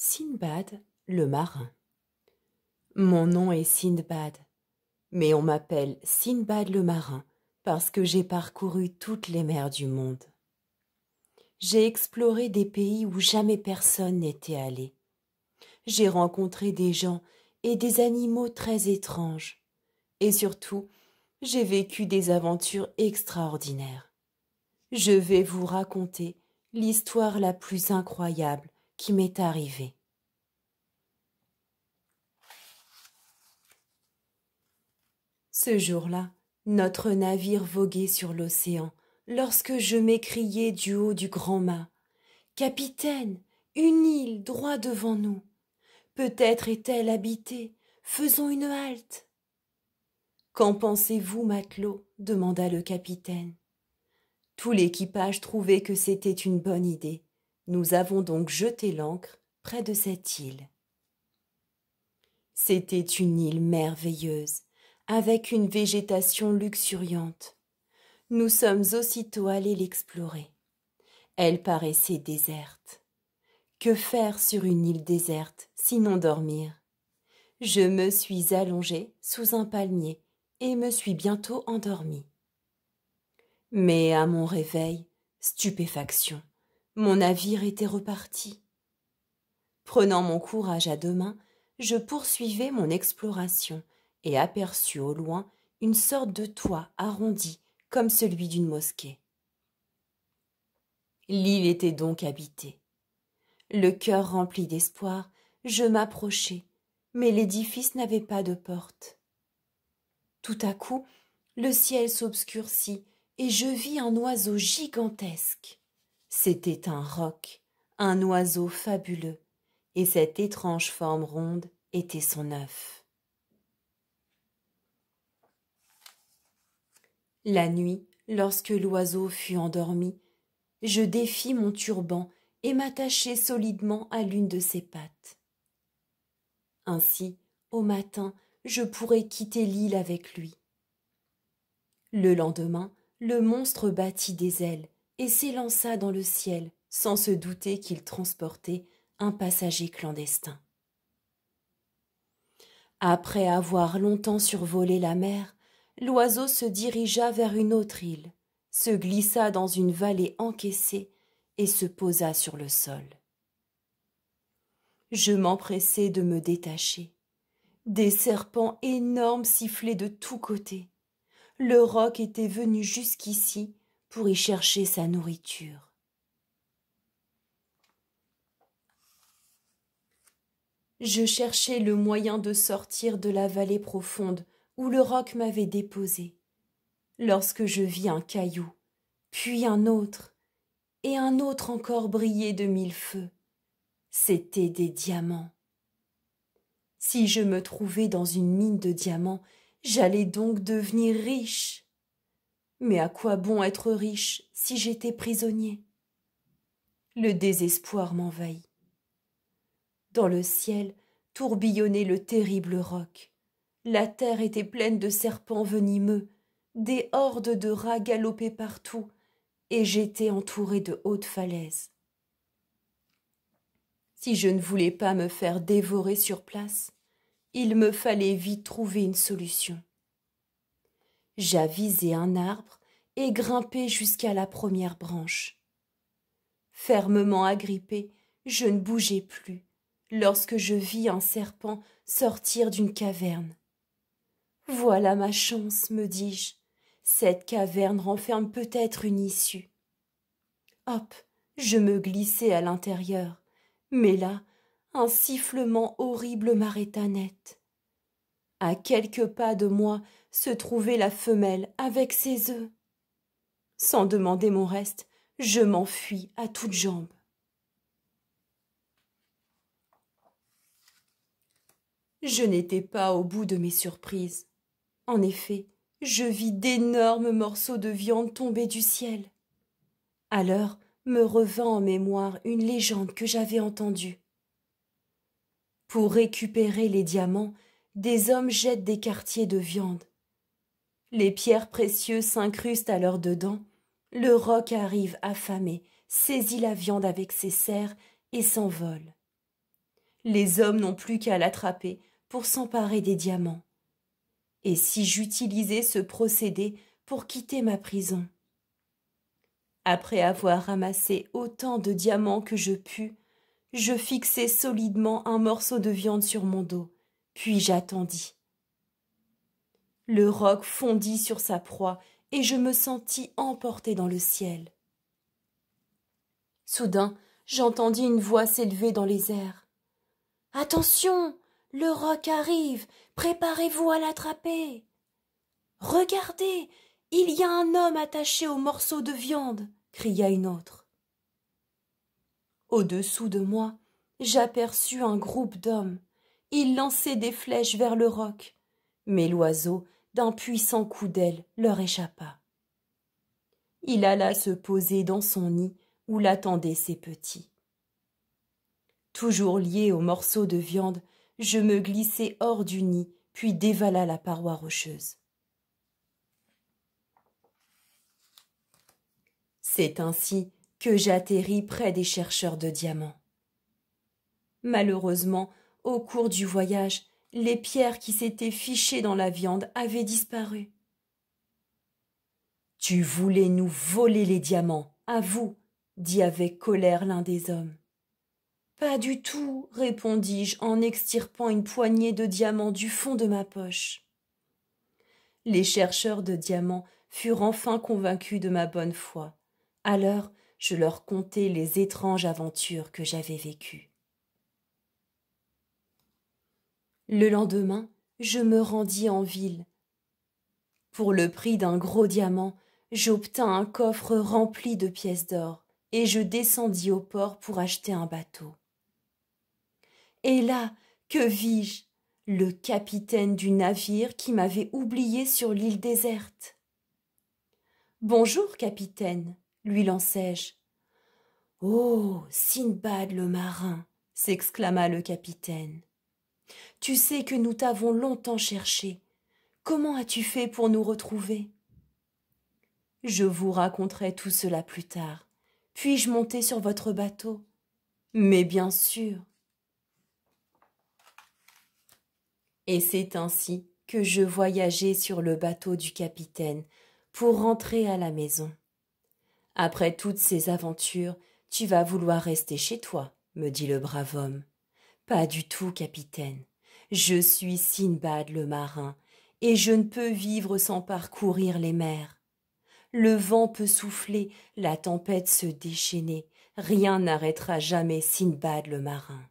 Sindbad le marin. Mon nom est Sindbad, mais on m'appelle Sindbad le marin parce que j'ai parcouru toutes les mers du monde. J'ai exploré des pays où jamais personne n'était allé. J'ai rencontré des gens et des animaux très étranges. Et surtout, j'ai vécu des aventures extraordinaires. Je vais vous raconter l'histoire la plus incroyable qui m'est arrivé. Ce jour-là, notre navire voguait sur l'océan lorsque je m'écriai du haut du grand mât. Capitaine, une île droit devant nous. Peut-être est-elle habitée. Faisons une halte. Qu'en pensez-vous, matelot demanda le capitaine. Tout l'équipage trouvait que c'était une bonne idée. Nous avons donc jeté l'ancre près de cette île. C'était une île merveilleuse, avec une végétation luxuriante. Nous sommes aussitôt allés l'explorer. Elle paraissait déserte. Que faire sur une île déserte, sinon dormir Je me suis allongée sous un palmier et me suis bientôt endormi. Mais à mon réveil, stupéfaction. Mon navire était reparti. Prenant mon courage à deux mains, je poursuivais mon exploration et aperçus au loin une sorte de toit arrondi comme celui d'une mosquée. L'île était donc habitée. Le cœur rempli d'espoir, je m'approchai, mais l'édifice n'avait pas de porte. Tout à coup, le ciel s'obscurcit et je vis un oiseau gigantesque. C'était un roc, un oiseau fabuleux, et cette étrange forme ronde était son œuf. La nuit, lorsque l'oiseau fut endormi, je défis mon turban et m'attachai solidement à l'une de ses pattes. Ainsi, au matin, je pourrais quitter l'île avec lui. Le lendemain, le monstre battit des ailes, et s'élança dans le ciel sans se douter qu'il transportait un passager clandestin. Après avoir longtemps survolé la mer, l'oiseau se dirigea vers une autre île, se glissa dans une vallée encaissée et se posa sur le sol. Je m'empressai de me détacher. Des serpents énormes sifflaient de tous côtés. Le roc était venu jusqu'ici pour y chercher sa nourriture. Je cherchais le moyen de sortir de la vallée profonde où le roc m'avait déposé, lorsque je vis un caillou, puis un autre, et un autre encore briller de mille feux. C'étaient des diamants. Si je me trouvais dans une mine de diamants, j'allais donc devenir riche. Mais à quoi bon être riche si j'étais prisonnier Le désespoir m'envahit. Dans le ciel tourbillonnait le terrible roc. La terre était pleine de serpents venimeux, des hordes de rats galopaient partout, et j'étais entouré de hautes falaises. Si je ne voulais pas me faire dévorer sur place, il me fallait vite trouver une solution j'avisai un arbre et grimpai jusqu'à la première branche. Fermement agrippé, je ne bougeai plus lorsque je vis un serpent sortir d'une caverne. Voilà ma chance, me dis-je. Cette caverne renferme peut-être une issue. Hop, je me glissai à l'intérieur, mais là, un sifflement horrible m'arrêta net. À quelques pas de moi se trouvait la femelle avec ses œufs. Sans demander mon reste, je m'enfuis à toutes jambes. Je n'étais pas au bout de mes surprises. En effet, je vis d'énormes morceaux de viande tomber du ciel. Alors me revint en mémoire une légende que j'avais entendue. Pour récupérer les diamants, des hommes jettent des quartiers de viande. Les pierres précieuses s'incrustent à leurs dedans. Le roc arrive affamé, saisit la viande avec ses serres et s'envole. Les hommes n'ont plus qu'à l'attraper pour s'emparer des diamants. Et si j'utilisais ce procédé pour quitter ma prison Après avoir ramassé autant de diamants que je pus, je fixai solidement un morceau de viande sur mon dos puis j'attendis. Le roc fondit sur sa proie, et je me sentis emporté dans le ciel. Soudain, j'entendis une voix s'élever dans les airs. Attention. Le roc arrive. Préparez vous à l'attraper. Regardez. Il y a un homme attaché au morceau de viande. cria une autre. Au dessous de moi, j'aperçus un groupe d'hommes il lançait des flèches vers le roc, mais l'oiseau, d'un puissant coup d'aile, leur échappa. Il alla se poser dans son nid où l'attendaient ses petits. Toujours lié au morceau de viande, je me glissai hors du nid, puis dévala la paroi rocheuse. C'est ainsi que j'atterris près des chercheurs de diamants. Malheureusement, au cours du voyage, les pierres qui s'étaient fichées dans la viande avaient disparu. Tu voulais nous voler les diamants, à vous, dit avec colère l'un des hommes. Pas du tout, répondis-je en extirpant une poignée de diamants du fond de ma poche. Les chercheurs de diamants furent enfin convaincus de ma bonne foi. Alors, je leur contai les étranges aventures que j'avais vécues. Le lendemain, je me rendis en ville. Pour le prix d'un gros diamant, j'obtins un coffre rempli de pièces d'or, et je descendis au port pour acheter un bateau. Et là, que vis-je Le capitaine du navire qui m'avait oublié sur l'île déserte. Bonjour, capitaine, lui lançai-je. Oh, Sinbad le marin s'exclama le capitaine. Tu sais que nous t'avons longtemps cherché. Comment as-tu fait pour nous retrouver Je vous raconterai tout cela plus tard. Puis-je monter sur votre bateau Mais bien sûr. Et c'est ainsi que je voyageai sur le bateau du capitaine pour rentrer à la maison. Après toutes ces aventures, tu vas vouloir rester chez toi, me dit le brave homme. Pas du tout, capitaine. Je suis Sinbad le marin, et je ne peux vivre sans parcourir les mers. Le vent peut souffler, la tempête se déchaîner, rien n'arrêtera jamais Sinbad le marin.